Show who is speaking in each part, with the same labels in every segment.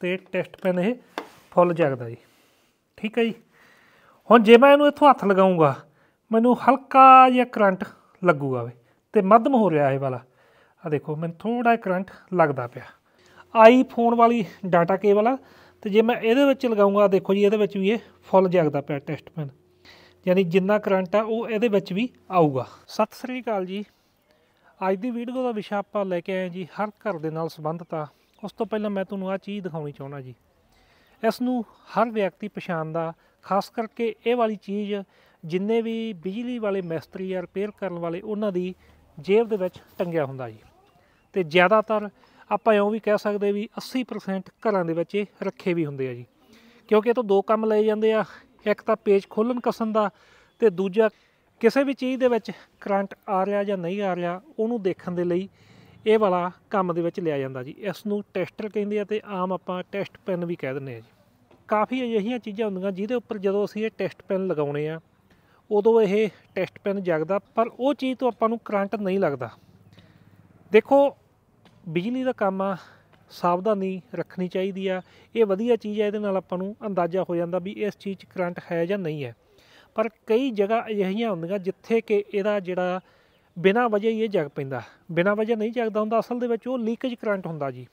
Speaker 1: ਤੇ test PAN ਇਹ ਫੁੱਲ ਜਾਗਦਾ ਜੀ ਠੀਕ ਹੈ ਜੀ ਹੁਣ ਜੇ ਮੈਂ ਇਹਨੂੰ ਇੱਥੋਂ ਹੱਥ ਲਗਾਉਂਗਾ ਮੈਨੂੰ ਹਲਕਾ ਜਿਹਾ ਕਰੰਟ ਲੱਗੂਗਾ ਵੇ ਤੇ ਮੱਧਮ ਹੋ ਰਿਹਾ ਇਹ ਵਾਲਾ ਆ ਦੇਖੋ ਮੈਨੂੰ ਥੋੜਾ ਜਿਹਾ ਕਰੰਟ ਲੱਗਦਾ ਪਿਆ ਆਈਫੋਨ ਵਾਲੀ ਡਾਟਾ ਕੇਬਲ ਆ ਤੇ ਜੇ ਮੈਂ ਇਹਦੇ ਵਿੱਚ ਲਗਾਉਂਗਾ ਦੇਖੋ ਜੀ ਇਹਦੇ ਵਿੱਚ ਵੀ ਇਹ ਫੁੱਲ ਜਾਗਦਾ ਪਿਆ ਟੈਸਟ ਪੈਨ ਯਾਨੀ ਜਿੰਨਾ ਕਰੰਟ ਆ ਉਹ ਇਹਦੇ ਵਿੱਚ ਵੀ ਆਊਗਾ ਸਤਿ ਸ੍ਰੀ ਅਕਾਲ ਜੀ ਅੱਜ ਦੀ ਵੀਡੀਓ ਦਾ ਵਿਸ਼ਾ ਆਪਾਂ ਲੈ ਕੇ ਆਏ ਜੀ ਹਰ ਘਰ ਦੇ ਨਾਲ ਸੰਬੰਧਤ ਆ ਉਸ ਤੋਂ ਪਹਿਲਾਂ ਮੈਂ ਤੁਹਾਨੂੰ ਆ ਚੀਜ਼ ਦਿਖਾਉਣੀ ਚਾਹੁੰਦਾ ਜੀ ਇਸ ਨੂੰ ਹਰ ਵਿਅਕਤੀ ਪਛਾਣਦਾ ਖਾਸ ਕਰਕੇ ਇਹ ਵਾਲੀ ਚੀਜ਼ ਜਿੰਨੇ ਵੀ ਬਿਜਲੀ ਵਾਲੇ ਮਿਸਤਰੀ ਜਾਂ ਰਿਪੇਅਰ ਕਰਨ ਵਾਲੇ ਉਹਨਾਂ ਦੀ ਜੇਬ ਦੇ ਵਿੱਚ ਟੰਗਿਆ ਹੁੰਦਾ ਜੀ ਤੇ ਜ਼ਿਆਦਾਤਰ ਆਪਾਂ ਇਉਂ ਵੀ ਕਹਿ ਸਕਦੇ ਵੀ 80% ਘਰਾਂ ਦੇ ਵਿੱਚ ਇਹ ਰੱਖੇ ਵੀ ਹੁੰਦੇ ਆ ਜੀ ਕਿਉਂਕਿ ਇਹ ਤੋਂ ਦੋ ਕੰਮ ਲਏ ਜਾਂਦੇ ਆ ਇੱਕ ਤਾਂ ਪੇਜ ਖੋਲਣ ਕਸਨ ਦਾ ਤੇ ਦੂਜਾ ਕਿਸੇ ਵੀ ਚੀਜ਼ ਦੇ ਵਿੱਚ ਕਰੰਟ ਆ ਰਿਹਾ ਜਾਂ ਨਹੀਂ ਆ ਰਿਹਾ ਉਹਨੂੰ ਦੇਖਣ ਦੇ ਲਈ ਇਹ ਵਾਲਾ ਕੰਮ ਦੇ ਵਿੱਚ ਲਿਆ ਜਾਂਦਾ ਜੀ ਇਸ ਨੂੰ ਟੈਸਟਰ ਕਹਿੰਦੇ ਆ ਤੇ ਆਮ ਆਪਾਂ ਟੈਸਟ ਪੈਨ ਵੀ ਕਹਿ ਦਿੰਦੇ ਆ ਜੀ ਕਾਫੀ ਅਜਿਹੀਆਂ ਚੀਜ਼ਾਂ ਹੁੰਦੀਆਂ ਜਿਹਦੇ ਉੱਪਰ ਜਦੋਂ ਅਸੀਂ ਇਹ ਟੈਸਟ ਪੈਨ ਲਗਾਉਣੇ ਆ ਉਦੋਂ ਇਹ ਟੈਸਟ ਪੈਨ ਜਗਦਾ ਪਰ ਉਹ ਚੀਜ਼ ਤੋਂ ਆਪਾਂ ਨੂੰ ਕਰੰਟ ਨਹੀਂ ਲੱਗਦਾ ਦੇਖੋ ਬਿਜਲੀ ਦਾ ਕੰਮ ਆ ਸਾਵਧਾਨੀ ਰੱਖਣੀ ਚਾਹੀਦੀ ਆ ਇਹ ਵਧੀਆ ਚੀਜ਼ ਆ ਇਹਦੇ ਨਾਲ ਆਪਾਂ ਨੂੰ ਅੰਦਾਜ਼ਾ ਹੋ ਜਾਂਦਾ ਵੀ ਇਸ ਚੀਜ਼ 'ਚ ਕਰੰਟ ਹੈ ਜਾਂ ਨਹੀਂ ਹੈ ਪਰ ਕਈ ਜਗ੍ਹਾ ਅਜਿਹੀਆਂ ਹੁੰਦੀਆਂ ਜਿੱਥੇ ਕਿ ਇਹਦਾ ਜਿਹੜਾ ਬਿਨਾ ਵਜ੍ਹਾ ਹੀ ਇਹ ਜਗ ਪੈਂਦਾ ਬਿਨਾ ਵਜ੍ਹਾ ਨਹੀਂ ਜਗਦਾ ਹੁੰਦਾ ਅਸਲ ਦੇ ਵਿੱਚ ਉਹ ਲੀਕੇਜ ਕਰੰਟ ਹੁੰਦਾ ਜੀ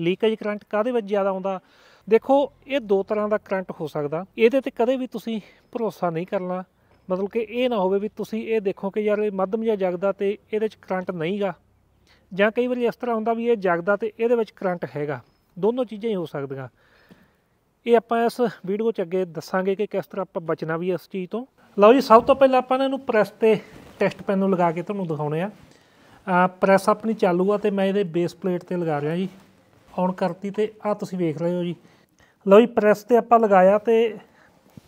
Speaker 1: ਲੀਕੇਜ ਕਰੰਟ ਕਾਦੇ ਵਿੱਚ ਜ਼ਿਆਦਾ ਆਉਂਦਾ ਦੇਖੋ ਇਹ ਦੋ ਤਰ੍ਹਾਂ ਦਾ ਕਰੰਟ ਹੋ ਸਕਦਾ ਇਹਦੇ ਤੇ ਕਦੇ ਵੀ ਤੁਸੀਂ ਭਰੋਸਾ ਨਹੀਂ ਕਰਨਾ ਮਤਲਬ ਕਿ ਇਹ ਨਾ ਹੋਵੇ ਵੀ ਤੁਸੀਂ ਇਹ ਦੇਖੋ ਕਿ ਯਾਰ ਇਹ ਮੱਧਮ ਜਿਹਾ ਜਗਦਾ ਤੇ ਇਹਦੇ ਵਿੱਚ ਕਰੰਟ ਨਹੀਂਗਾ ਜਾਂ ਕਈ ਵਾਰੀ ਇਸ ਤਰ੍ਹਾਂ ਹੁੰਦਾ ਵੀ ਇਹ ਜਗਦਾ ਤੇ ਇਹਦੇ ਵਿੱਚ ਕਰੰਟ ਹੈਗਾ ਦੋਨੋਂ ਚੀਜ਼ਾਂ ਹੀ ਹੋ ਸਕਦੀਆਂ ਇਹ ਆਪਾਂ ਇਸ ਵੀਡੀਓ 'ਚ ਅੱਗੇ ਦੱਸਾਂਗੇ ਕਿ ਕਿਸ ਤਰ੍ਹਾਂ ਆਪਾਂ ਬਚਣਾ ਵੀ ਇਸ ਚੀਜ਼ ਤੋਂ ਲਓ ਜੀ ਸਭ ਤੋਂ ਪਹਿਲਾਂ ਆਪਾਂ ਇਹਨਾਂ ਨੂੰ ਪ੍ਰੈਸ ਤੇ ਟੈਸਟ ਪੈਨ ਨੂੰ ਲਗਾ ਕੇ ਤੁਹਾਨੂੰ ਦਿਖਾਉਣੇ ਆ ਆ ਪ੍ਰੈਸ ਆਪਣੀ ਚਾਲੂ ਆ ਤੇ ਮੈਂ ਇਹਦੇ ਬੇਸ ਪਲੇਟ ਤੇ ਲਗਾ ਰਿਹਾ ਜੀ ਔਨ ਕਰਤੀ ਤੇ ਆ ਤੁਸੀਂ ਵੇਖ ਰਹੇ ਹੋ ਜੀ ਲਓ ਜੀ ਪ੍ਰੈਸ ਤੇ ਆਪਾਂ ਲਗਾਇਆ ਤੇ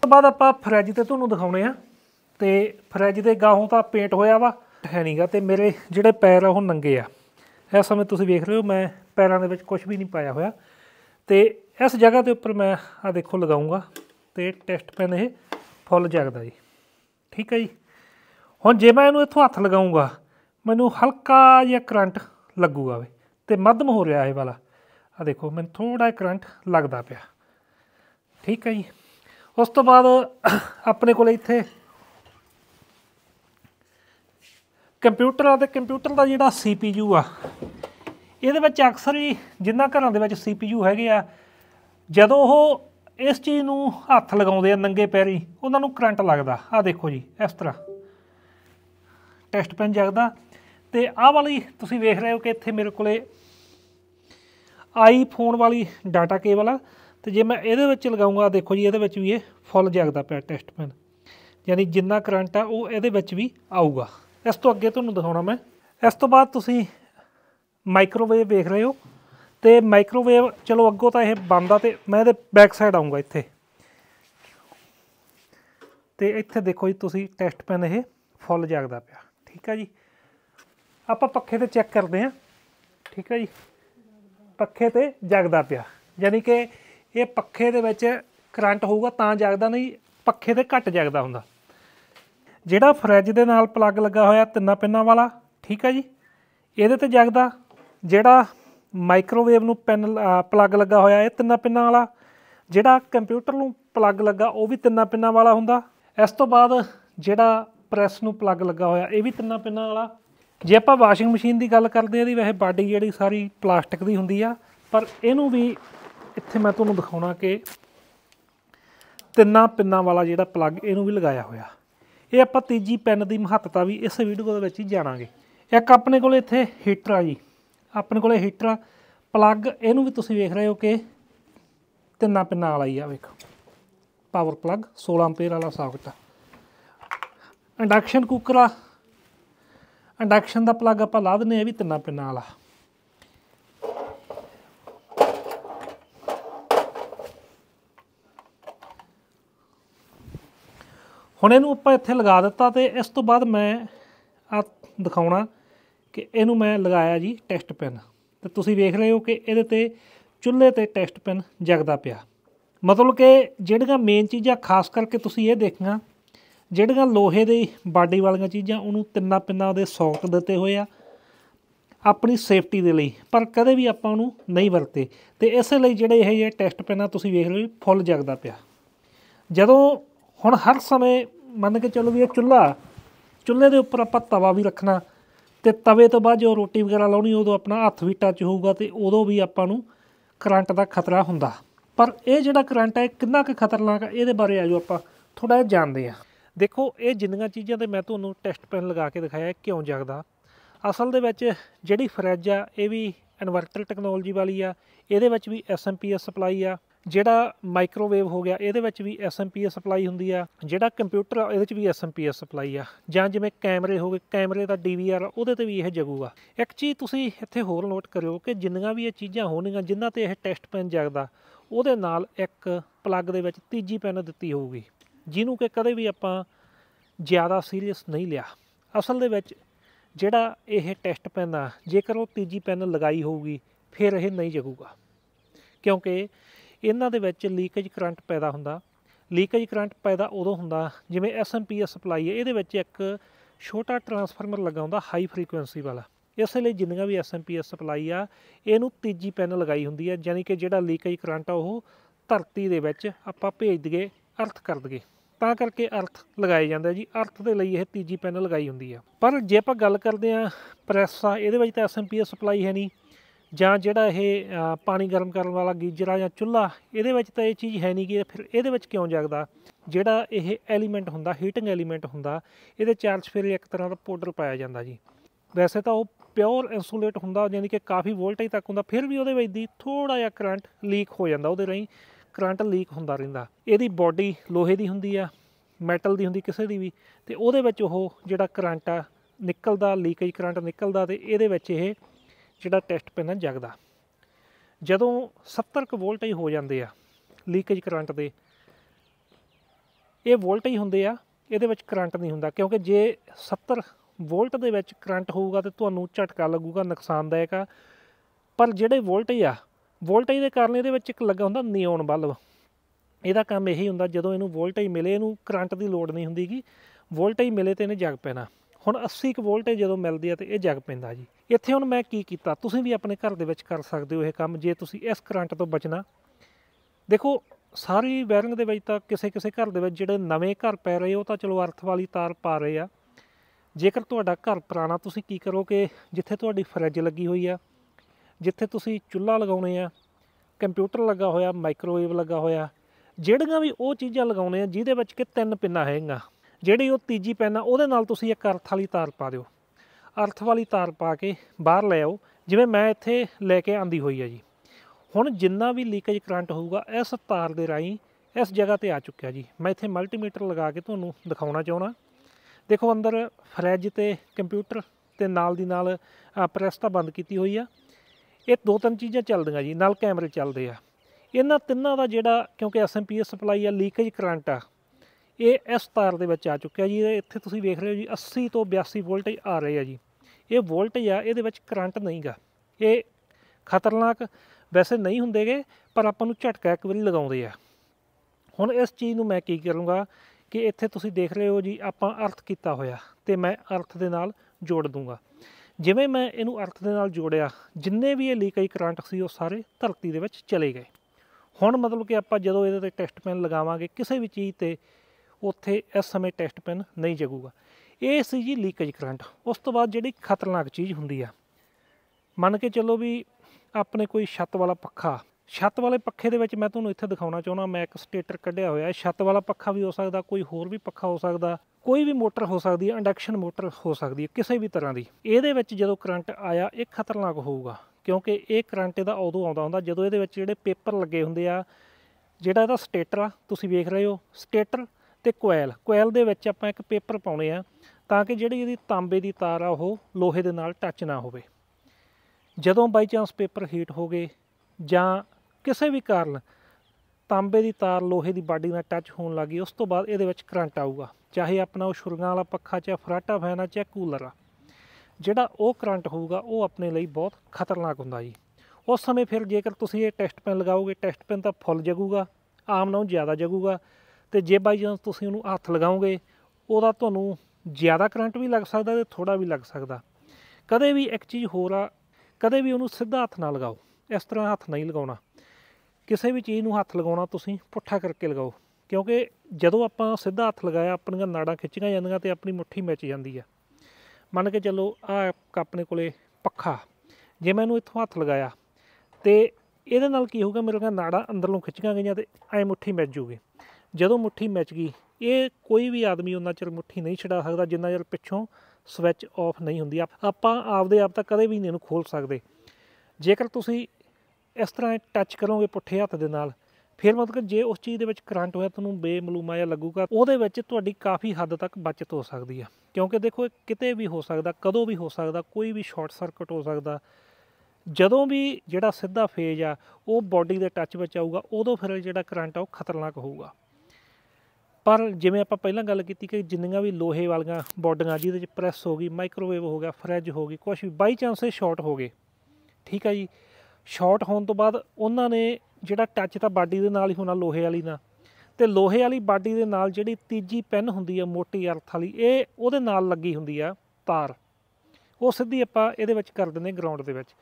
Speaker 1: ਤੋਂ ਬਾਅਦ ਆਪਾਂ ਫ੍ਰਿਜ ਤੇ ਤੁਹਾਨੂੰ ਦਿਖਾਉਣੇ ਆ ਤੇ ਫ੍ਰਿਜ ਦੇ ਗਾਹੋਂ ਤਾਂ ਪੇਂਟ ਹੋਇਆ ਵਾ ਹੈ ਨਹੀਂਗਾ ਤੇ ਮੇਰੇ ਜਿਹੜੇ ਪੈਰ ਆ ਉਹ ਨੰਗੇ ਆ ਇਸ ਸਮੇਂ ਤੁਸੀਂ ਵੇਖ ਰਹੇ ਹੋ ਮੈਂ ਪੈਰਾਂ ਦੇ ਵਿੱਚ ਕੁਝ ਵੀ ਨਹੀਂ ਪਾਇਆ ਹੋਇਆ ਤੇ ਇਸ ਜਗ੍ਹਾ ਦੇ ਉੱਪਰ ਮੈਂ ਆ ਦੇਖੋ ਲਗਾਉਂਗਾ ਤੇ ਟੈਸਟ ਪੈਨ ਇਹ ਫੁੱਲ ਜਗਦਾ ਜੀ ਠੀਕ ਹੈ ਜੀ ਹੁਣ ਜੇ ਮੈਂ ਇਹਨੂੰ ਇੱਥੋਂ ਹੱਥ ਲਗਾਉਂਗਾ ਮੈਨੂੰ ਹਲਕਾ ਜਿਹਾ ਕਰੰਟ ਲੱਗੂਗਾ ਵੇ ਤੇ ਮੱਧਮ ਹੋ ਰਿਹਾ ਇਹ ਵਾਲਾ ਆ ਦੇਖੋ ਮੈਨੂੰ ਥੋੜਾ ਕਰੰਟ ਲੱਗਦਾ ਪਿਆ ਠੀਕ ਹੈ ਜੀ ਉਸ ਤੋਂ ਬਾਅਦ ਆਪਣੇ ਕੋਲ ਇੱਥੇ ਕੰਪਿਊਟਰ ਆ ਤੇ ਕੰਪਿਊਟਰ ਦਾ ਜਿਹੜਾ CPU ਆ ਇਹਦੇ ਵਿੱਚ ਅਕਸਰ ਹੀ ਜਿੰਨਾ ਘਰਾਂ ਦੇ ਵਿੱਚ CPU ਹੈਗੇ ਆ ਜਦੋਂ ਉਹ ਇਸ ਚੀਜ਼ ਨੂੰ ਹੱਥ ਲਗਾਉਂਦੇ ਆ ਨੰਗੇ ਪੈਰੀ ਉਹਨਾਂ ਨੂੰ ਕਰੰਟ ਲੱਗਦਾ ਆ ਦੇਖੋ ਜੀ ਇਸ ਤਰ੍ਹਾਂ ਟੈਸਟ ਪੈਨ ਜਗਦਾ ਤੇ ਆਹ ਵਾਲੀ ਤੁਸੀਂ ਵੇਖ ਰਹੇ ਹੋ ਕਿ ਇੱਥੇ ਮੇਰੇ ਕੋਲੇ ਆਈਫੋਨ ਵਾਲੀ ਡਾਟਾ ਕੇਬਲ ਆ ਤੇ ਜੇ ਮੈਂ ਇਹਦੇ ਵਿੱਚ ਲਗਾਉਂਗਾ ਦੇਖੋ ਜੀ ਇਹਦੇ ਵਿੱਚ ਵੀ ਇਹ ਫੁੱਲ ਜਗਦਾ ਪਿਆ ਟੈਸਟ ਪੈਨ ਯਾਨੀ ਜਿੰਨਾ ਕਰੰਟ ਆ ਉਹ ਇਹਦੇ ਵਿੱਚ ਵੀ ਆਊਗਾ ਇਸ ਤੋਂ ਅੱਗੇ ਤੁਹਾਨੂੰ ਦਿਖਾਉਣਾ ਮੈਂ ਇਸ ਤੋਂ ਬਾਅਦ ਤੁਸੀਂ ਮਾਈਕ੍ਰੋਵੇਵ ਵੇਖ ਰਹੇ ਹੋ ਤੇ ਮਾਈਕ੍ਰੋਵੇਵ ਚਲੋ ਅੱਗੋਂ ਤਾਂ ਇਹ ਬੰਦ ਆ ਤੇ ਮੈਂ ਇਹਦੇ ਬੈਕ ਸਾਈਡ ਆਉਂਗਾ ਇੱਥੇ ਤੇ ਇੱਥੇ ਦੇਖੋ ਜੀ ਤੁਸੀਂ ਟੈਸਟ ਪੈਨ ਇਹ ਫੁੱਲ ਜਗਦਾ ਪਿਆ ਠੀਕ ਆ ਜੀ ਆਪਾਂ ਪੱਖੇ ਤੇ ਚੈੱਕ ਕਰਦੇ ਆ ਠੀਕ ਆ ਜੀ ਪੱਖੇ ਤੇ ਜਗਦਾ ਪਿਆ ਯਾਨੀ ਕਿ ਇਹ ਪੱਖੇ ਦੇ ਵਿੱਚ ਕਰੰਟ ਹੋਊਗਾ ਤਾਂ ਜਗਦਾ ਨਹੀਂ ਪੱਖੇ ਤੇ ਘੱਟ ਜਗਦਾ ਹੁੰਦਾ ਜਿਹੜਾ ਫ੍ਰਿਜ ਦੇ ਨਾਲ ਪਲੱਗ ਲੱਗਾ ਹੋਇਆ ਤਿੰਨਾਂ ਪਿੰਨਾਂ ਵਾਲਾ ਠੀਕ ਆ ਜੀ ਇਹਦੇ ਤੇ ਜਗਦਾ ਜਿਹੜਾ ਮਾਈਕ੍ਰੋਵੇਵ ਨੂੰ ਪੈਨਲ ਪਲੱਗ ਲੱਗਾ ਹੋਇਆ ਇਹ ਤਿੰਨਾਂ ਪਿੰਨਾਂ ਵਾਲਾ ਜਿਹੜਾ ਕੰਪਿਊਟਰ ਨੂੰ ਪਲੱਗ ਲੱਗਾ ਉਹ ਵੀ ਤਿੰਨਾਂ ਪਿੰਨਾਂ ਵਾਲਾ ਹੁੰਦਾ ਇਸ ਤੋਂ ਬਾਅਦ ਜਿਹੜਾ ਪ੍ਰੈਸ ਨੂੰ ਪਲੱਗ ਲੱਗਾ ਹੋਇਆ ਇਹ ਵੀ ਤਿੰਨਾਂ ਪਿੰਨਾਂ ਵਾਲਾ ਜੇ ਆਪਾਂ ਵਾਸ਼ਿੰਗ ਮਸ਼ੀਨ ਦੀ ਗੱਲ ਕਰਦੇ ਆ ਦੀ ਵੈਸੇ ਬਾਡੀ ਜਿਹੜੀ ਸਾਰੀ ਪਲਾਸਟਿਕ ਦੀ ਹੁੰਦੀ ਆ ਪਰ ਇਹਨੂੰ ਵੀ ਇੱਥੇ ਮੈਂ ਤੁਹਾਨੂੰ ਦਿਖਾਉਣਾ ਕਿ ਤਿੰਨਾਂ ਪਿੰਨਾਂ ਵਾਲਾ ਜਿਹੜਾ ਪਲੱਗ ਇਹਨੂੰ ਵੀ ਲਗਾਇਆ ਹੋਇਆ ਇਹ ਆਪਾਂ ਤੀਜੀ ਪਿੰਨ ਦੀ ਮਹੱਤਤਾ ਵੀ ਇਸ ਵੀਡੀਓ ਦੇ ਵਿੱਚ ਹੀ ਜਾਣਾਂਗੇ ਇੱਕ ਆਪਣੇ ਕੋਲ ਇੱਥੇ ਹੀਟਰ ਆ ਜੀ ਆਪਣੇ ਕੋਲੇ ਹੀਟਰ ਪਲੱਗ ਇਹਨੂੰ ਵੀ ਤੁਸੀਂ ਵੇਖ ਰਹੇ ਹੋ ਕਿ ਤਿੰਨਾਂ ਪਿੰਨਾਂ ਵਾਲਾ ਹੀ ਆ ਵੇਖੋ ਪਾਵਰ ਪਲੱਗ 16 ਐਂਪੀਅਰ ਵਾਲਾ ਸਾਕਟ ਆ ਇੰਡਕਸ਼ਨ ਕੁੱਕਰ ਆ ਇੰਡਕਸ਼ਨ ਦਾ ਪਲੱਗ ਆਪਾਂ ਲਾ ਦਿੰਨੇ ਆ ਵੀ ਤਿੰਨਾਂ ਪਿੰਨਾਂ ਵਾਲਾ ਹੁਣ ਇਹਨੂੰ ਆਪਾਂ ਇੱਥੇ ਲਗਾ ਦਿੱਤਾ ਤੇ ਇਸ ਤੋਂ ਬਾਅਦ ਮੈਂ ਆ ਦਿਖਾਉਣਾ ਕਿ ਇਹਨੂੰ ਮੈਂ ਲਗਾਇਆ ਜੀ ਟੈਸਟ ਪਿੰਨ ਤੇ ਤੁਸੀਂ ਵੇਖ ਰਹੇ ਹੋ ਕਿ ਇਹਦੇ ਤੇ ਚੁੱਲ੍ਹੇ ਤੇ ਟੈਸਟ ਪਿੰਨ ਜਗਦਾ ਪਿਆ ਮਤਲਬ ਕਿ ਜਿਹੜੀਆਂ ਮੇਨ ਚੀਜ਼ਾਂ ਖਾਸ ਕਰਕੇ ਤੁਸੀਂ ਇਹ ਦੇਖਣਾ ਜਿਹੜੀਆਂ ਲੋਹੇ ਦੇ ਬਾਡੀ ਵਾਲੀਆਂ ਚੀਜ਼ਾਂ ਉਹਨੂੰ ਤਿੰਨਾ ਪਿੰਨਾ ਦੇ ਸੌਕਟ ਦਿੱਤੇ ਹੋਏ ਆ ਆਪਣੀ ਸੇਫਟੀ ਦੇ ਲਈ ਪਰ ਕਦੇ ਵੀ ਆਪਾਂ ਉਹਨੂੰ ਨਹੀਂ ਵਰਤੇ ਤੇ ਇਸੇ ਲਈ ਜਿਹੜੇ ਇਹ ਜੇ ਟੈਸਟ ਪੈਨਾ ਤੁਸੀਂ ਵੇਖ ਲਓ ਫੁੱਲ ਜਗਦਾ ਪਿਆ ਜਦੋਂ ਹੁਣ ਹਰ ਸਮੇਂ ਮੰਨ ਕੇ ਚੱਲੋ ਵੀ ਇਹ ਚੁੱਲ੍ਹਾ ਚੁੱਲ੍ਹੇ ਦੇ ਉੱਪਰ ਆਪਾਂ ਤਵਾ ਵੀ ਰੱਖਣਾ ਤੇ ਤਵੇ ਤੋਂ ਬਾਅਦ ਜੋ ਰੋਟੀ ਵਗੈਰਾ ਲਾਉਣੀ ਉਦੋਂ ਆਪਣਾ ਹੱਥ ਵੀ ਟੱਚ ਹੋਊਗਾ ਤੇ ਉਦੋਂ ਵੀ ਆਪਾਂ ਨੂੰ ਕਰੰਟ ਦਾ ਖਤਰਾ ਹੁੰਦਾ ਪਰ ਇਹ ਜਿਹੜਾ ਕਰੰਟ ਹੈ ਕਿੰਨਾ ਕੁ ਖਤਰਨਾਕ ਹੈ ਇਹਦੇ ਬਾਰੇ ਆਜੋ ਆਪਾਂ ਥੋੜਾ ਜਿਹਾ ਜਾਣਦੇ ਆ ਦੇਖੋ ਇਹ ਜਿੰਨੀਆਂ ਚੀਜ਼ਾਂ ਤੇ ਮੈਂ ਤੁਹਾਨੂੰ ਟੈਸਟ ਪੈਨ ਲਗਾ ਕੇ ਦਿਖਾਇਆ ਕਿਉਂ ਜਗਦਾ ਅਸਲ ਦੇ ਵਿੱਚ ਜਿਹੜੀ ਫ੍ਰਿਜ ਆ ਇਹ ਵੀ ਇਨਵਰਟਰ ਟੈਕਨੋਲੋਜੀ ਵਾਲੀ ਆ ਇਹਦੇ ਵਿੱਚ ਵੀ ਐਸਐਮਪੀਐਸ ਸਪਲਾਈ ਆ ਜਿਹੜਾ ਮਾਈਕ੍ਰੋਵੇਵ ਹੋ ਗਿਆ ਇਹਦੇ ਵਿੱਚ ਵੀ ਐਸਐਮਪੀਐਸ ਸਪਲਾਈ ਹੁੰਦੀ ਆ ਜਿਹੜਾ ਕੰਪਿਊਟਰ ਇਹਦੇ ਵਿੱਚ ਵੀ ਐਸਐਮਪੀਐਸ ਸਪਲਾਈ ਆ ਜਾਂ ਜਿਵੇਂ ਕੈਮਰੇ ਹੋ ਗਏ ਕੈਮਰੇ ਦਾ ਡੀਵੀਆਰ ਉਹਦੇ ਤੇ ਵੀ ਇਹ ਜਗੂਗਾ ਇੱਕ ਚੀਜ਼ ਤੁਸੀਂ ਇੱਥੇ ਹੋਰ ਨੋਟ ਕਰਿਓ ਕਿ ਜਿੰਨੀਆਂ ਵੀ ਇਹ ਚੀਜ਼ਾਂ ਹੋਣਗੀਆਂ ਜਿਨ੍ਹਾਂ ਤੇ ਇਹ ਟੈਸਟ ਪੈਨ ਜਗਦਾ ਉਹਦੇ ਨਾਲ ਇੱਕ ਪਲੱਗ ਦੇ ਵਿੱਚ ਤੀਜੀ ਪੈਨ ਦਿੱਤੀ ਹੋਊਗੀ ਜਿਹਨੂੰ ਕਿ ਕਦੇ ਵੀ ਆਪਾਂ ਜ਼ਿਆਦਾ ਸੀਰੀਅਸ ਨਹੀਂ ਲਿਆ ਅਸਲ ਦੇ ਵਿੱਚ ਜਿਹੜਾ ਇਹ ਟੈਸਟ ਪੈਨ ਆ ਜੇਕਰ ਉਹ ਤੀਜੀ ਪੈਨ ਲਗਾਈ ਹੋਊਗੀ ਫਿਰ ਇਹ ਨਹੀਂ ਜਗੂਗਾ ਕਿਉਂਕਿ ਇਹਨਾਂ ਦੇ ਵਿੱਚ ਲੀਕੇਜ ਕਰੰਟ ਪੈਦਾ ਹੁੰਦਾ ਲੀਕੇਜ ਕਰੰਟ ਪੈਦਾ ਉਦੋਂ ਹੁੰਦਾ ਜਿਵੇਂ ਐਸਐਮਪੀਐਸ ਸਪਲਾਈ ਹੈ ਇਹਦੇ ਵਿੱਚ ਇੱਕ ਛੋਟਾ ਟਰਾਂਸਫਾਰਮਰ ਲੱਗਾ ਹੁੰਦਾ ਹਾਈ ਫ੍ਰੀਕੁਐਂਸੀ ਵਾਲਾ ਇਸ ਲਈ ਜਿੰਨੀਆਂ ਵੀ ਐਸਐਮਪੀਐਸ ਸਪਲਾਈ ਆ ਇਹਨੂੰ ਤੀਜੀ ਪੈਨ ਲਗਾਈ ਹੁੰਦੀ ਹੈ ਯਾਨੀ ਕਿ ਜਿਹੜਾ ਲੀਕੇਜ ਕਰੰਟ ਆ ਉਹ ਧਰਤੀ ਦੇ ਵਿੱਚ ਆਪਾਂ ਭੇਜ ਦਈਏ ਅਰਥ ਕਰ ਦਈਏ ਤਾਂ ਕਰਕੇ ਅਰਥ ਲਗਾਇਆ ਜਾਂਦਾ ਜੀ ਅਰਥ ਦੇ ਲਈ ਇਹ ਤੀਜੀ ਪੈਨਲ ਲਗਾਈ ਹੁੰਦੀ ਆ ਪਰ ਜੇ ਆਪਾਂ ਗੱਲ ਕਰਦੇ ਆ ਪ੍ਰੈਸ ਆ ਇਹਦੇ ਵਿੱਚ ਤਾਂ ਐਸਐਮਪੀਐਸ ਸਪਲਾਈ ਹੈ ਨਹੀਂ ਜਾਂ ਜਿਹੜਾ ਇਹ ਪਾਣੀ ਗਰਮ ਕਰਨ ਵਾਲਾ ਗੀਜ਼ਰ ਆ ਜਾਂ ਚੁੱਲ੍ਹਾ ਇਹਦੇ ਵਿੱਚ ਤਾਂ ਇਹ ਚੀਜ਼ ਹੈ ਨਹੀਂ ਕਿ ਫਿਰ ਇਹਦੇ ਵਿੱਚ ਕਿਉਂ ਜਾਗਦਾ ਜਿਹੜਾ ਇਹ ਐਲੀਮੈਂਟ ਹੁੰਦਾ ਹੀਟਿੰਗ ਐਲੀਮੈਂਟ ਹੁੰਦਾ ਇਹਦੇ ਚਾਰਜ ਫਿਰ ਇੱਕ ਤਰ੍ਹਾਂ ਦਾ ਪਾਊਡਰ ਪਾਇਆ ਜਾਂਦਾ ਜੀ ਵੈਸੇ ਤਾਂ ਉਹ ਪਿਓਰ ਇਨਸੂਲੇਟ ਹੁੰਦਾ ਯਾਨੀ ਕਿ ਕਾਫੀ ਵੋਲਟੇਜ ਤੱਕ ਹੁੰਦਾ ਫਿਰ ਵੀ ਉਹਦੇ ਵਿੱਚ ਦੀ ਥੋੜਾ ਜਿਹਾ ਕਰੰਟ ਲੀਕ ਹੋ ਜਾਂਦਾ ਉਹਦੇ ਰਹੀਂ ਕਰੰਟ ਲੀਕ ਹੁੰਦਾ ਰਹਿੰਦਾ ਇਹਦੀ ਬਾਡੀ ਲੋਹੇ ਦੀ ਹੁੰਦੀ ਆ ਮੈਟਲ ਦੀ ਹੁੰਦੀ ਕਿਸੇ ਦੀ ਵੀ ਤੇ ਉਹਦੇ ਵਿੱਚ ਉਹ ਜਿਹੜਾ ਕਰੰਟ ਆ ਨਿਕਲਦਾ ਲੀਕੇਜ ਕਰੰਟ ਨਿਕਲਦਾ ਤੇ ਇਹਦੇ ਵਿੱਚ ਇਹ ਜਿਹੜਾ ਟੈਸਟ ਪੈਂਦਾ ਜਗਦਾ ਜਦੋਂ 70 ਕ ਵੋਲਟ ਹੀ ਹੋ ਜਾਂਦੇ ਆ ਲੀਕੇਜ ਕਰੰਟ ਦੇ ਇਹ ਵੋਲਟ ਹੀ ਹੁੰਦੇ ਆ ਇਹਦੇ ਵਿੱਚ ਕਰੰਟ ਨਹੀਂ ਹੁੰਦਾ ਕਿਉਂਕਿ ਜੇ 70 ਵੋਲਟ ਦੇ ਵਿੱਚ ਕਰੰਟ ਹੋਊਗਾ ਤੇ ਤੁਹਾਨੂੰ ਝਟਕਾ ਲੱਗੂਗਾ ਨੁਕਸਾਨਦਾਇਕ ਆ ਪਰ ਜਿਹੜੇ ਵੋਲਟ ਆ ਵੋਲਟੇਜ ਦੇ ਕਾਰਨ ਇਹਦੇ ਵਿੱਚ ਇੱਕ ਲੱਗਾ ਹੁੰਦਾ ਨਿਓਨ ਬਲਬ ਇਹਦਾ ਕੰਮ ਇਹੀ ਹੁੰਦਾ ਜਦੋਂ ਇਹਨੂੰ ਵੋਲਟੇਜ ਮਿਲੇ ਇਹਨੂੰ ਕਰੰਟ ਦੀ ਲੋੜ ਨਹੀਂ ਹੁੰਦੀਗੀ ਵੋਲਟੇਜ ਮਿਲੇ ਤੇ ਇਹਨੇ ਜਗ ਪੈਣਾ ਹੁਣ 80 ਕ ਵੋਲਟੇਜ ਜਦੋਂ ਮਿਲਦੀ ਹੈ ਤੇ ਇਹ ਜਗ ਪੈਂਦਾ ਜੀ ਇੱਥੇ ਹੁਣ ਮੈਂ ਕੀ ਕੀਤਾ ਤੁਸੀਂ ਵੀ ਆਪਣੇ ਘਰ ਦੇ ਵਿੱਚ ਕਰ ਸਕਦੇ ਹੋ ਇਹ ਕੰਮ ਜੇ ਤੁਸੀਂ ਇਸ ਕਰੰਟ ਤੋਂ ਬਚਣਾ ਦੇਖੋ ਸਾਰੀ ਵਾਇਰਿੰਗ ਦੇ ਵਿੱਚ ਤਾਂ ਕਿਸੇ ਕਿਸੇ ਘਰ ਦੇ ਵਿੱਚ ਜਿਹੜੇ ਨਵੇਂ ਘਰ ਪੈ ਰਹੇ ਉਹ ਤਾਂ ਚਲੋ ਅਰਥ ਵਾਲੀ ਤਾਰ ਪਾ ਰਹੇ ਆ ਜੇਕਰ ਤੁਹਾਡਾ ਘਰ ਪੁਰਾਣਾ ਤੁਸੀਂ ਕੀ ਕਰੋਗੇ ਜਿੱਥੇ ਤੁਹਾਡੀ ਫਰਿੱਜ ਲੱਗੀ ਹੋਈ ਆ ਜਿੱਥੇ ਤੁਸੀਂ ਚੁੱਲ੍ਹਾ ਲਗਾਉਣੇ ਆ ਕੰਪਿਊਟਰ ਲੱਗਾ ਹੋਇਆ ਮਾਈਕ੍ਰੋਵੇਵ ਲੱਗਾ ਹੋਇਆ ਜਿਹੜੀਆਂ ਵੀ ਉਹ ਚੀਜ਼ਾਂ ਲਗਾਉਣੇ ਆ ਜਿਹਦੇ ਵਿੱਚ ਕਿ ਤਿੰਨ ਪਿੰਨਾ ਹੈਗਾ ਜਿਹੜੀ ਉਹ ਤੀਜੀ ਪੈਨ ਆ ਉਹਦੇ ਨਾਲ ਤੁਸੀਂ ਇੱਕ ਅਰਥ ਵਾਲੀ ਤਾਰ ਪਾ ਦਿਓ ਅਰਥ ਵਾਲੀ ਤਾਰ ਪਾ ਕੇ ਬਾਹਰ ਲੈ ਆਓ ਜਿਵੇਂ ਮੈਂ ਇੱਥੇ ਲੈ ਕੇ ਆਂਦੀ ਹੋਈ ਆ ਜੀ ਹੁਣ ਜਿੰਨਾ ਵੀ ਲੀਕੇਜ ਕਰੰਟ ਹੋਊਗਾ ਇਸ ਤਾਰ ਦੇ ਰਾਹੀਂ ਇਸ ਜਗ੍ਹਾ ਤੇ ਆ ਚੁੱਕਿਆ ਜੀ ਮੈਂ ਇੱਥੇ ਮਲਟੀਮੀਟਰ ਲਗਾ ਕੇ ਤੁਹਾਨੂੰ ਦਿਖਾਉਣਾ ਚਾਹਣਾ ਦੇਖੋ ਅੰਦਰ ਫ੍ਰਿਜ ਤੇ ਕੰਪਿਊਟਰ ਤੇ ਨਾਲ ਦੀ ਨਾਲ ਪ੍ਰੈਸ ਤਾਂ ਬੰਦ ਕੀਤੀ ਹੋਈ ਆ ਇਹ ਦੋ ਤਿੰਨ ਚੀਜ਼ਾਂ ਚੱਲਦੀਆਂ ਜੀ ਨਾਲ ਕੈਮਰੇ ਚੱਲਦੇ ਆ ਇਹਨਾਂ ਤਿੰਨਾਂ ਦਾ ਜਿਹੜਾ ਕਿਉਂਕਿ ਐਸਐਮਪੀਐਸ ਸਪਲਾਈ ਆ ਲੀਕੇਜ ਕਰੰਟ ਆ ਇਹ ਇਸ ਤਾਰ ਦੇ ਵਿੱਚ ਆ ਚੁੱਕਿਆ ਜੀ ਇੱਥੇ ਤੁਸੀਂ ਵੇਖ ਰਹੇ ਹੋ ਜੀ 80 ਤੋਂ 82 ਵੋਲਟ ਆ ਰਹੇ ਆ ਜੀ ਇਹ ਵੋਲਟੇਜ ਆ ਇਹਦੇ ਵਿੱਚ ਕਰੰਟ ਨਹੀਂਗਾ ਇਹ ਖਤਰਨਾਕ ਵੈਸੇ ਨਹੀਂ ਹੁੰਦੇਗੇ ਪਰ ਆਪਾਂ ਨੂੰ ਝਟਕਾ ਇੱਕ ਵਾਰੀ ਲਗਾਉਂਦੇ ਆ ਹੁਣ ਇਸ ਚੀਜ਼ ਨੂੰ ਮੈਂ ਕੀ ਕਰੂੰਗਾ ਕਿ ਇੱਥੇ ਤੁਸੀਂ ਦੇਖ ਰਹੇ ਹੋ ਜੀ ਆਪਾਂ ਅਰਥ ਕੀਤਾ ਹੋਇਆ ਤੇ ਮੈਂ ਅਰਥ ਦੇ ਨਾਲ ਜੋੜ ਦੂੰਗਾ ਜਿਵੇਂ ਮੈਂ ਇਹਨੂੰ ਅਰਥ ਦੇ ਨਾਲ ਜੋੜਿਆ ਜਿੰਨੇ ਵੀ ਇਹ ਲੀਕੇਜ ਕਰੰਟ ਸੀ ਉਹ ਸਾਰੇ ਧਰਤੀ ਦੇ ਵਿੱਚ ਚਲੇ ਗਏ ਹੁਣ ਮਤਲਬ ਕਿ ਆਪਾਂ ਜਦੋਂ ਇਹਦੇ ਤੇ ਟੈਸਟ ਪੈਨ ਲਗਾਵਾਂਗੇ ਕਿਸੇ ਵੀ ਚੀਜ਼ ਤੇ ਉੱਥੇ ਇਸ ਸਮੇਂ ਟੈਸਟ ਪੈਨ ਨਹੀਂ ਜਗੂਗਾ ਇਹ ਸੀ ਜੀ ਲੀਕੇਜ ਕਰੰਟ ਉਸ ਤੋਂ ਬਾਅਦ ਜਿਹੜੀ ਖਤਰਨਾਕ ਚੀਜ਼ ਹੁੰਦੀ ਆ ਮੰਨ ਕੇ ਚੱਲੋ ਵੀ ਆਪਣੇ ਕੋਈ ਛੱਤ ਵਾਲਾ ਪੱਖਾ ਛੱਤ ਵਾਲੇ ਪੱਖੇ ਦੇ ਵਿੱਚ ਮੈਂ ਤੁਹਾਨੂੰ ਇੱਥੇ ਦਿਖਾਉਣਾ ਚਾਹੁੰਦਾ ਮੈਂ ਇੱਕ ਸਟੇਟਰ ਕੱਢਿਆ ਹੋਇਆ ਹੈ ਛੱਤ ਵਾਲਾ ਪੱਖਾ ਵੀ ਹੋ ਸਕਦਾ ਕੋਈ ਹੋਰ ਵੀ ਪੱਖਾ ਹੋ ਸਕਦਾ ਕੋਈ ਵੀ ਮੋਟਰ ਹੋ ਸਕਦੀ ਹੈ ਇੰਡਕਸ਼ਨ ਮੋਟਰ ਹੋ ਸਕਦੀ ਹੈ ਕਿਸੇ ਵੀ ਤਰ੍ਹਾਂ ਦੀ ਇਹਦੇ ਵਿੱਚ ਜਦੋਂ ਕਰੰਟ ਆਇਆ ਇਹ ਖਤਰਨਾਕ ਹੋਊਗਾ ਕਿਉਂਕਿ ਇਹ ਕਰੰਟ ਇਹਦਾ ਉਦੋਂ ਆਉਂਦਾ ਹੁੰਦਾ ਜਦੋਂ ਇਹਦੇ ਵਿੱਚ ਜਿਹੜੇ ਪੇਪਰ ਲੱਗੇ ਹੁੰਦੇ ਆ ਜਿਹੜਾ ਇਹਦਾ ਸਟੇਟਰ ਆ ਤੁਸੀਂ ਵੇਖ ਰਹੇ ਹੋ ਸਟੇਟਰ ਤੇ ਕੋਇਲ ਕੋਇਲ ਦੇ ਵਿੱਚ ਆਪਾਂ ਇੱਕ ਪੇਪਰ ਪਾਉਣੇ ਆ ਤਾਂ ਕਿ ਜਿਹੜੀ ਇਹਦੀ ਤਾਂਬੇ ਦੀ ਤਾਰ ਆ ਉਹ ਲੋਹੇ ਦੇ ਨਾਲ ਟੱਚ ਨਾ ਹੋਵੇ ਜਦੋਂ ਬਾਈ ਚਾਂਸ ਪੇਪਰ ਹੀਟ ਹੋ ਗਏ ਜਾਂ ਕਿਸੇ ਵੀ ਕਾਰਨ ਤਾਂਬੇ ਦੀ ਤਾਰ ਲੋਹੇ ਦੀ ਬਾਡੀ ਨਾਲ ਟੱਚ ਹੋਣ ਲੱਗੀ ਉਸ ਤੋਂ ਬਾਅਦ ਇਹਦੇ ਵਿੱਚ ਕਰੰਟ ਆਊਗਾ ਚਾਹੇ ਆਪਣਾ ਉਹ ਸ਼ੁਰਗਾਂ ਵਾਲਾ ਪੱਖਾ ਚਾਹੇ ਫਰਾਟਾ ਫੈਨ ਆ ਚਾਹੇ ਕੂਲਰ ਆ ਜਿਹੜਾ ਉਹ ਕਰੰਟ ਹੋਊਗਾ ਉਹ ਆਪਣੇ ਲਈ ਬਹੁਤ ਖਤਰਨਾਕ ਹੁੰਦਾ ਜੀ ਉਸ ਸਮੇਂ ਫਿਰ ਜੇਕਰ ਤੁਸੀਂ ਇਹ ਟੈਸਟ ਪੈਨ ਲਗਾਓਗੇ ਟੈਸਟ ਪੈਨ ਤਾਂ ਫੁੱਲ ਜਗੂਗਾ ਆਮ ਨਾਲੋਂ ਜ਼ਿਆਦਾ ਜਗੂਗਾ ਤੇ ਜੇ ਬਾਈ ਜਾਂ ਤੁਸੀਂ ਉਹਨੂੰ ਹੱਥ ਲਗਾਓਗੇ ਉਹਦਾ ਤੁਹਾਨੂੰ ਜ਼ਿਆਦਾ ਕਰੰਟ ਵੀ ਲੱਗ ਸਕਦਾ ਤੇ ਥੋੜਾ ਵੀ ਲੱਗ ਸਕਦਾ ਕਦੇ ਵੀ ਇੱਕ ਚੀਜ਼ ਹੋਰ ਆ ਕਦੇ ਵੀ ਉਹਨੂੰ ਸਿੱਧਾ ਹੱਥ ਨਾਲ ਲਗਾਓ ਇਸ ਤਰ੍ਹਾਂ ਹੱਥ ਨਹੀਂ ਲਗਾਉਣਾ ਕਿਸੇ ਵੀ ਚੀਜ਼ ਨੂੰ ਹੱਥ ਲਗਾਉਣਾ ਤੁਸੀਂ ਪੁੱਠਾ ਕਰਕੇ ਲਗਾਓ ਕਿਉਂਕਿ ਜਦੋਂ ਆਪਾਂ ਸਿੱਧਾ ਹੱਥ ਲਗਾਇਆ ਆਪਣੀਆਂ ਨਾੜਾਂ ਖਿੱਚੀਆਂ ਜਾਂਦੀਆਂ ਤੇ ਆਪਣੀ ਮੁੱਠੀ ਮੱਚ ਜਾਂਦੀ ਆ ਮੰਨ ਕੇ ਚੱਲੋ ਆ ਆਪਣੇ ਕੋਲੇ ਪੱਖਾ ਜੇ ਮੈਂ ਇਹਨੂੰ ਇੱਥੋਂ ਹੱਥ ਲਗਾਇਆ ਤੇ ਇਹਦੇ ਨਾਲ ਕੀ ਹੋਊਗਾ ਮੇਰੇ ਕੋਲ ਨਾੜਾਂ ਅੰਦਰੋਂ ਖਿੱਚੀਆਂ ਗਈਆਂ ਤੇ ਐ ਮੁੱਠੀ ਮੱਚ ਜੂਗੀ ਜਦੋਂ ਮੁੱਠੀ ਮੱਚ ਗਈ ਇਹ ਕੋਈ ਵੀ ਆਦਮੀ ਉਹਨਾਂ ਚਿਰ ਮੁੱਠੀ ਨਹੀਂ ਛਡਾ ਸਕਦਾ ਜਿੰਨਾ ਚਿਰ ਪਿੱਛੋਂ ਸਵਿਚ ਆਫ ਨਹੀਂ ਹੁੰਦੀ ਆਪਾਂ ਆਪਦੇ ਆਪ ਤਾਂ ਕਦੇ ਵੀ ਇਹਨੂੰ ਖੋਲ ਸਕਦੇ ਜੇਕਰ ਤੁਸੀਂ ਇਸ ਤਰ੍ਹਾਂ ਟੱਚ ਕਰੋਗੇ ਪੁੱਠੇ ਹੱਥ ਦੇ ਨਾਲ ਫਿਰ ਮਤਲਬ ਜੇ ਉਸ ਚੀਜ਼ ਦੇ ਵਿੱਚ ਕਰੰਟ ਹੋਇਆ ਤੁਹਾਨੂੰ ਬੇਮਲੂਮਾ ਜਾਂ ਲੱਗੂਗਾ ਉਹਦੇ ਵਿੱਚ ਤੁਹਾਡੀ ਕਾਫੀ ਹੱਦ ਤੱਕ ਬਚਤ ਹੋ ਸਕਦੀ ਆ ਕਿਉਂਕਿ ਦੇਖੋ ਕਿਤੇ ਵੀ ਹੋ ਸਕਦਾ ਕਦੋਂ ਵੀ ਹੋ ਸਕਦਾ ਕੋਈ ਵੀ ਸ਼ਾਰਟ ਸਰਕਟ ਹੋ ਸਕਦਾ ਜਦੋਂ ਵੀ ਜਿਹੜਾ ਸਿੱਧਾ ਫੇਜ ਆ ਉਹ ਬਾਡੀ ਦੇ ਟੱਚ ਵਿੱਚ ਆਊਗਾ ਉਦੋਂ ਫਿਰ ਜਿਹੜਾ ਕਰੰਟ ਆ ਉਹ ਖਤਰਨਾਕ ਹੋਊਗਾ ਪਰ ਜਿਵੇਂ ਆਪਾਂ ਪਹਿਲਾਂ ਗੱਲ ਕੀਤੀ ਕਿ ਜਿੰਨੀਆਂ ਵੀ ਲੋਹੇ ਵਾਲੀਆਂ ਬਾਡੀਆਂ ਜਿਹਦੇ ਵਿੱਚ ਪ੍ਰੈਸ ਹੋ ਗਈ ਮਾਈਕ੍ਰੋਵੇਵ ਹੋ ਗਿਆ ਫ੍ਰਿਜ ਹੋ ਗਈ ਕੁਝ ਵੀ ਬਾਈ ਚਾਂਸ ਇਹ ਸ਼ਾਰਟ ਹੋ ਗਏ ਠੀਕ ਆ ਜੀ ਸ਼ਾਰਟ ਹੋਣ ਤੋਂ ਬਾਅਦ ਉਹਨਾਂ ਨੇ ਜਿਹੜਾ ਟੱਚ ਤਾਂ ਬਾਡੀ ਦੇ ਨਾਲ ਹੀ ਹੋਣਾ ਲੋਹੇ ਵਾਲੀ ਨਾਲ ਤੇ ਲੋਹੇ ਵਾਲੀ ਬਾਡੀ ਦੇ ਨਾਲ ਜਿਹੜੀ ਤੀਜੀ ਪੈਨ ਹੁੰਦੀ ਆ ਮੋਟੀ ਅਰਥ ਵਾਲੀ ਇਹ ਉਹਦੇ ਨਾਲ ਲੱਗੀ ਹੁੰਦੀ ਆ ਤਾਰ ਉਹ ਸਿੱਧੀ ਆਪਾਂ ਇਹਦੇ ਵਿੱਚ ਕਰ ਦਿੰਦੇ ਗਰਾਊਂਡ ਦੇ ਵਿੱਚ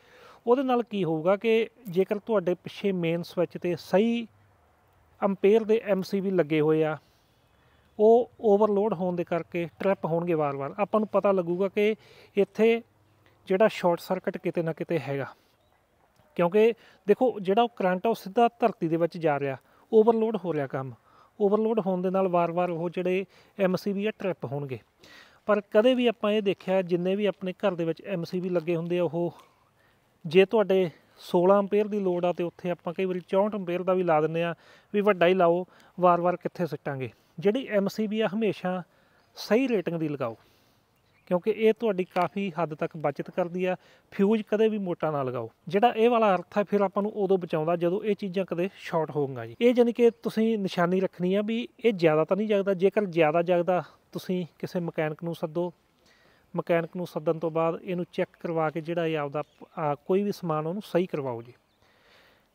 Speaker 1: ਉਹਦੇ ਨਾਲ ਕੀ ਹੋਊਗਾ ਕਿ ਜੇਕਰ ਤੁਹਾਡੇ ਪਿੱਛੇ ਮੇਨ ਸਵਿਚ ਤੇ ਸਹੀ ਅੰਪੇਅਰ ਦੇ ਐਮਸੀਬੀ ਲੱਗੇ ਹੋਏ ਆ ਉਹ ਓਵਰਲੋਡ ਹੋਣ ਦੇ ਕਰਕੇ ਟ੍ਰਿਪ ਹੋਣਗੇ ਵਾਰ-ਵਾਰ ਆਪਾਂ ਨੂੰ ਪਤਾ ਲੱਗੂਗਾ ਕਿ ਇੱਥੇ ਜਿਹੜਾ ਸ਼ਾਰਟ ਸਰਕਟ ਕਿਤੇ ਨਾ ਕਿਤੇ ਹੈਗਾ ਕਿਉਂਕਿ ਦੇਖੋ ਜਿਹੜਾ ਉਹ ਕਰੰਟ ਆ ਉਹ ਸਿੱਧਾ ਧਰਤੀ ਦੇ ਵਿੱਚ ਜਾ ਰਿਹਾ ਓਵਰਲੋਡ ਹੋ ਰਿਹਾ ਕੰਮ ਓਵਰਲੋਡ ਹੋਣ ਦੇ ਨਾਲ ਵਾਰ-ਵਾਰ ਉਹ ਜਿਹੜੇ ਐਮਸੀਬੀ ਆ ਟ੍ਰਿਪ ਹੋਣਗੇ ਪਰ ਕਦੇ ਵੀ ਆਪਾਂ ਇਹ ਦੇਖਿਆ ਜਿੰਨੇ ਵੀ ਆਪਣੇ ਘਰ ਦੇ ਵਿੱਚ ਐਮਸੀਬੀ ਲੱਗੇ ਹੁੰਦੇ ਆ ਉਹ ਜੇ ਤੁਹਾਡੇ 16 ਐਂਪੀਅਰ ਦੀ ਲੋਡ ਆ ਤੇ ਉੱਥੇ ਆਪਾਂ ਕਈ ਵਾਰੀ 64 ਐਂਪੀਅਰ ਦਾ ਵੀ ਲਾ ਦਿੰਨੇ ਆ ਵੀ ਵੱਡਾ ਹੀ ਲਾਓ ਵਾਰ-ਵਾਰ ਕਿੱਥੇ ਸਿੱਟਾਂਗੇ ਜਿਹੜੀ ਐਮਸੀਬੀ ਆ ਹਮੇਸ਼ਾ ਸਹੀ ਰੇਟਿੰਗ ਦੀ ਲਗਾਓ ਕਿਉਂਕਿ ਇਹ ਤੁਹਾਡੀ ਕਾਫੀ ਹੱਦ ਤੱਕ ਬਚਤ ਕਰਦੀ ਆ ਫਿਊਜ਼ ਕਦੇ ਵੀ ਮੋਟਾ ਨਾ ਲਗਾਓ ਜਿਹੜਾ ਇਹ ਵਾਲਾ ਅਰਥ ਆ ਫਿਰ ਆਪਾਂ ਨੂੰ ਉਦੋਂ ਬਚਾਉਂਦਾ ਜਦੋਂ ਇਹ ਚੀਜ਼ਾਂ ਕਦੇ ਸ਼ਾਰਟ ਹੋਊਗਾ ਜੀ ਇਹ ਜਾਨੀ ਕਿ ਤੁਸੀਂ ਨਿਸ਼ਾਨੀ ਰੱਖਣੀ ਆ ਵੀ ਇਹ ਜ਼ਿਆਦਾ ਤਾਂ ਨਹੀਂ ਜਗਦਾ ਜੇਕਰ ਜ਼ਿਆਦਾ ਜਗਦਾ ਤੁਸੀਂ ਕਿਸੇ ਮਕੈਨਿਕ ਨੂੰ ਸੱਦੋ ਮਕੈਨਿਕ ਨੂੰ ਸੱਦਣ ਤੋਂ ਬਾਅਦ ਇਹਨੂੰ ਚੈੱਕ ਕਰਵਾ ਕੇ ਜਿਹੜਾ ਇਹ ਆਪਦਾ ਕੋਈ ਵੀ ਸਮਾਨ ਉਹਨੂੰ ਸਹੀ ਕਰਵਾਓ ਜੀ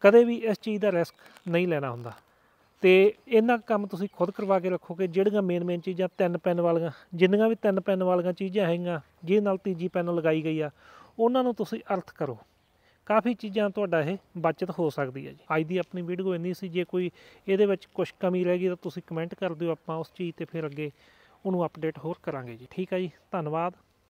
Speaker 1: ਕਦੇ ਵੀ ਇਸ ਚੀਜ਼ ਦਾ ਰਿਸਕ ਨਹੀਂ ਲੈਣਾ ਹੁੰਦਾ ਤੇ ਇਹਨਾਂ ਕੰਮ ਤੁਸੀਂ ਖੁਦ ਕਰਵਾ ਕੇ ਰੱਖੋਗੇ ਜਿਹੜੀਆਂ ਮੇਨ ਮੇਨ ਚੀਜ਼ਾਂ ਤਿੰਨ ਪੈਨ ਵਾਲੀਆਂ ਜਿੰਨੀਆਂ ਵੀ ਤਿੰਨ ਪੈਨ ਵਾਲੀਆਂ ਚੀਜ਼ਾਂ ਹੈਗੀਆਂ ਜਿਹਦੇ ਨਾਲ ਤੀਜੀ ਪੈਨ ਲਗਾਈ ਗਈ ਆ ਉਹਨਾਂ ਨੂੰ ਤੁਸੀਂ ਅਰਥ ਕਰੋ ਕਾਫੀ ਚੀਜ਼ਾਂ ਤੁਹਾਡਾ ਇਹ ਬਚਤ ਹੋ ਸਕਦੀ ਹੈ ਜੀ ਅੱਜ ਦੀ ਆਪਣੀ ਵੀਡੀਓ ਇੰਨੀ ਸੀ ਜੇ ਕੋਈ ਇਹਦੇ ਵਿੱਚ ਕੁਝ ਕਮੀ ਰਹਿ ਗਈ ਤਾਂ ਤੁਸੀਂ ਕਮੈਂਟ ਕਰ ਦਿਓ ਆਪਾਂ ਉਸ ਚੀਜ਼ ਤੇ ਫਿਰ ਅੱਗੇ ਉਹਨੂੰ ਅਪਡੇਟ ਹੋਰ ਕਰਾਂਗੇ ਜੀ ਠੀਕ ਹੈ ਜੀ ਧੰਨਵਾਦ